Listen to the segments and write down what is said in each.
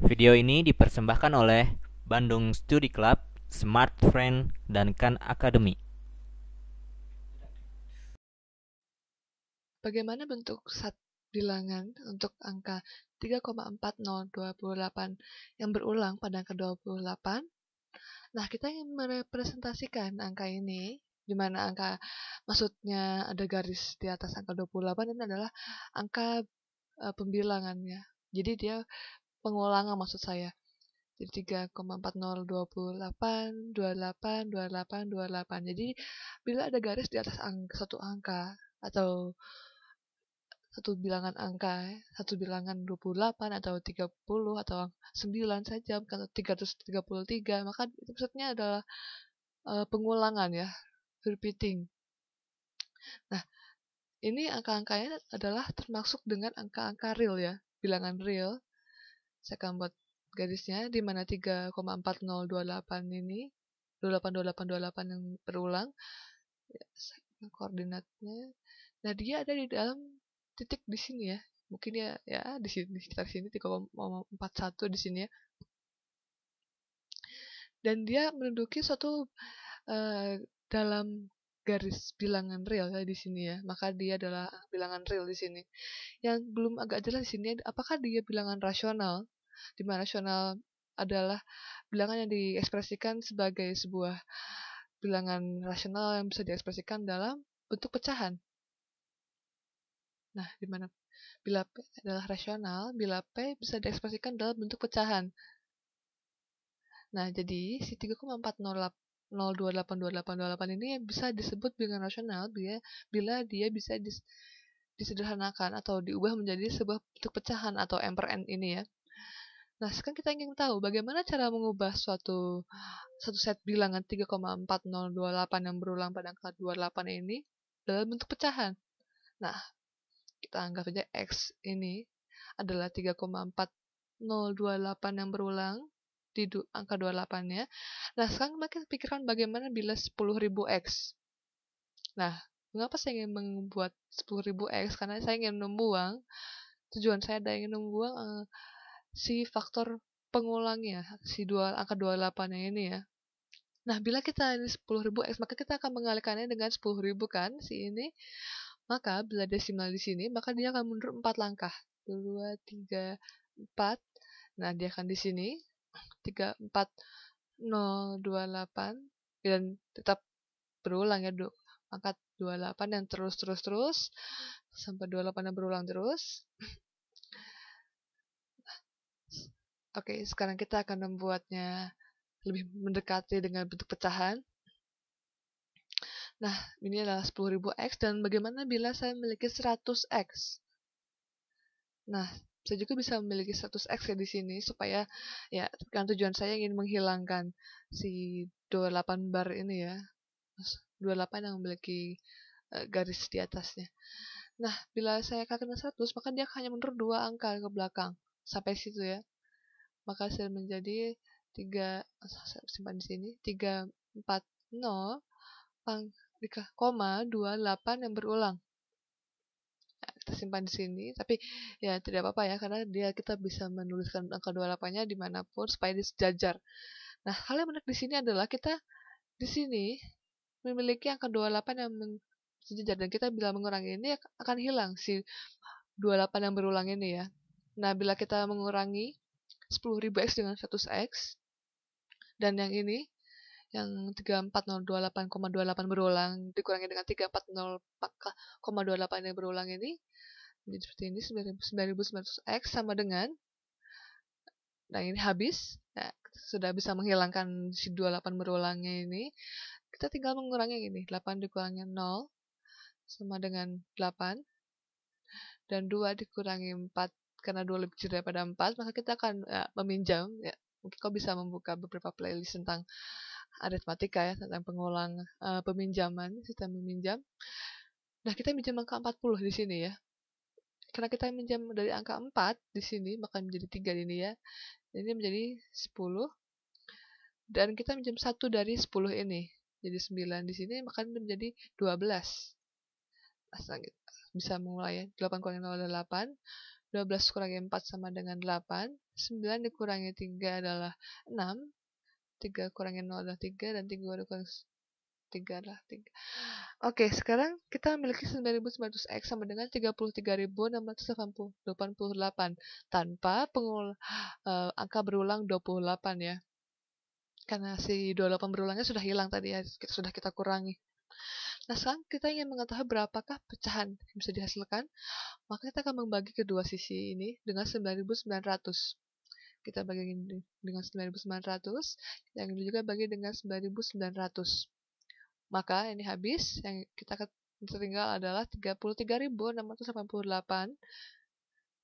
Video ini dipersembahkan oleh Bandung Study Club, Smart Friend, dan Khan Academy. Bagaimana bentuk sat bilangan untuk angka 3,4028 yang berulang pada angka 28? Nah, kita ingin merepresentasikan angka ini di mana angka maksudnya ada garis di atas angka 28 ini adalah angka e, pembilangannya. Jadi dia pengulangan maksud saya. Jadi 3,4028, 28, 28, 28. Jadi bila ada garis di atas angka, satu angka atau satu bilangan angka, satu bilangan 28 atau 30 atau 9 saja, bukan 333, maka itu maksudnya adalah uh, pengulangan ya, repeating. Nah, ini angka-angkanya adalah termasuk dengan angka-angka real ya, bilangan real saya akan buat garisnya di mana 3,4028 ini 282828 yang berulang ya, koordinatnya nah dia ada di dalam titik di sini ya mungkin ya ya di sini sekitar sini 3,41 di sini ya dan dia menduduki suatu uh, dalam garis bilangan real ya di sini ya maka dia adalah bilangan real di sini yang belum agak jelas di sini apakah dia bilangan rasional di mana nasional adalah bilangan yang diekspresikan sebagai sebuah bilangan rasional yang bisa diekspresikan dalam bentuk pecahan. Nah, di mana bila P adalah rasional, bila P bisa diekspresikan dalam bentuk pecahan. Nah, jadi si 3,408 ini yang bisa disebut bilangan rasional bila, bila dia bisa dis, disederhanakan atau diubah menjadi sebuah bentuk pecahan atau M per N ini ya. Nah, sekarang kita ingin tahu bagaimana cara mengubah suatu satu set bilangan 3,4028 yang berulang pada angka 28 ini dalam bentuk pecahan. Nah, kita anggap saja X ini adalah 3,4028 yang berulang di angka 28-nya. Nah, sekarang makin pikirkan bagaimana bila 10.000X. Nah, mengapa saya ingin membuat 10.000X? Karena saya ingin membuang, tujuan saya adalah ingin membuang uh, si faktor pengulangnya, si dua, angka 28-nya ini ya. Nah, bila kita ini 10.000x, maka kita akan mengalihkannya dengan 10.000 kan, si ini. Maka, bila desimal di sini, maka dia akan mundur 4 langkah. 2, 3, 4. Nah, dia akan di sini. 3, 4, 0, 2, 8. Dan tetap berulang ya, du. Angka 28 yang terus-terus-terus. Sampai 28 yang berulang terus. Oke, sekarang kita akan membuatnya lebih mendekati dengan bentuk pecahan. Nah, ini adalah 10.000x dan bagaimana bila saya memiliki 100x? Nah, saya juga bisa memiliki 100x ya di sini supaya ya kan tujuan saya ingin menghilangkan si 28 bar ini ya. 28 yang memiliki uh, garis di atasnya. Nah, bila saya kalikan 100, maka dia hanya mundur dua angka ke belakang sampai situ ya maka hasil menjadi 3 simpan di sini 340 koma 28 yang berulang nah, kita simpan di sini tapi ya tidak apa-apa ya karena dia kita bisa menuliskan angka 28-nya dimanapun supaya dia sejajar nah hal yang menarik di sini adalah kita di sini memiliki angka 28 yang sejajar dan kita bila mengurangi ini akan hilang si 28 yang berulang ini ya nah bila kita mengurangi 10.000x dengan 100x. Dan yang ini, yang 34028,28 berulang dikurangi dengan 340,28 yang berulang ini jadi seperti ini 9900x sama dengan nah ini habis ya, sudah bisa menghilangkan si 28 berulangnya ini kita tinggal mengurangi ini 8 dikurangi 0 sama dengan 8 dan 2 dikurangi 4 karena dua lebih kecil daripada empat maka kita akan ya, meminjam ya mungkin kau bisa membuka beberapa playlist tentang aritmatika ya tentang pengulang uh, peminjaman sistem meminjam nah kita minjam angka 40 di sini ya karena kita minjam dari angka 4 di sini maka menjadi 3 ini ya ini menjadi 10 dan kita minjam satu dari 10 ini jadi 9 di sini maka menjadi 12 bisa mulai ya 8 kurang 0 adalah 8 12 kurangi 4 sama dengan 8. 9 dikurangi 3 adalah 6. 3 kurangi 0 adalah 3. Dan 3 dikurangi 3 adalah 3. Oke, sekarang kita memiliki 9900X sama dengan 33.688 tanpa pengul uh, angka berulang 28 ya. Karena si 28 berulangnya sudah hilang tadi ya, sudah kita kurangi. Nah, sekarang kita ingin mengetahui berapakah pecahan yang bisa dihasilkan. Maka kita akan membagi kedua sisi ini dengan 9900. Kita bagi dengan 9900, yang ini juga bagi dengan 9900. Maka ini habis, yang kita tertinggal adalah 33.688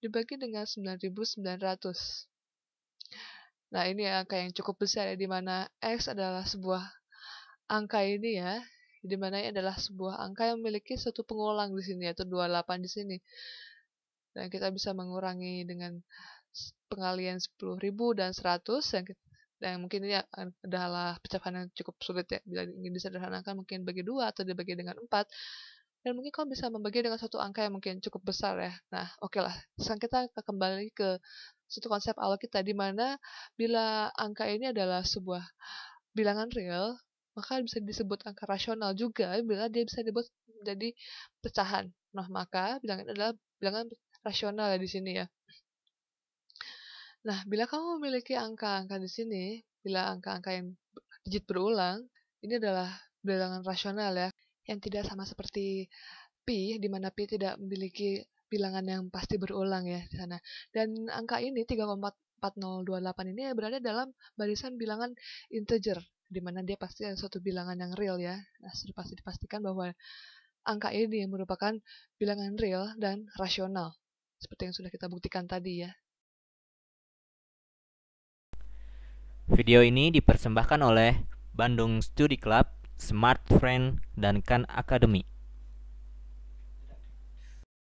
dibagi dengan 9.900. Nah, ini angka yang cukup besar ya, di mana X adalah sebuah angka ini ya, di mana ini adalah sebuah angka yang memiliki satu pengulang di sini yaitu 28 di sini. Dan kita bisa mengurangi dengan pengalian 10.000 dan 100 yang kita, dan mungkin ini adalah pecahan yang cukup sulit ya bila ingin disederhanakan mungkin bagi dua atau dibagi dengan empat dan mungkin kau bisa membagi dengan suatu angka yang mungkin cukup besar ya nah oke okay lah sekarang kita kembali ke suatu konsep awal kita di mana bila angka ini adalah sebuah bilangan real maka bisa disebut angka rasional juga bila dia bisa dibuat menjadi pecahan. Nah, maka bilangan adalah bilangan rasional ya di sini ya. Nah, bila kamu memiliki angka-angka di sini, bila angka-angka yang digit berulang, ini adalah bilangan rasional ya, yang tidak sama seperti pi, di mana pi tidak memiliki bilangan yang pasti berulang ya di sana. Dan angka ini 3,4028 ini berada dalam barisan bilangan integer dimana dia pasti ada suatu bilangan yang real ya. Nah, sudah pasti dipastikan bahwa angka ini merupakan bilangan real dan rasional, seperti yang sudah kita buktikan tadi ya. Video ini dipersembahkan oleh Bandung Study Club, Smart Friend, dan Khan Academy.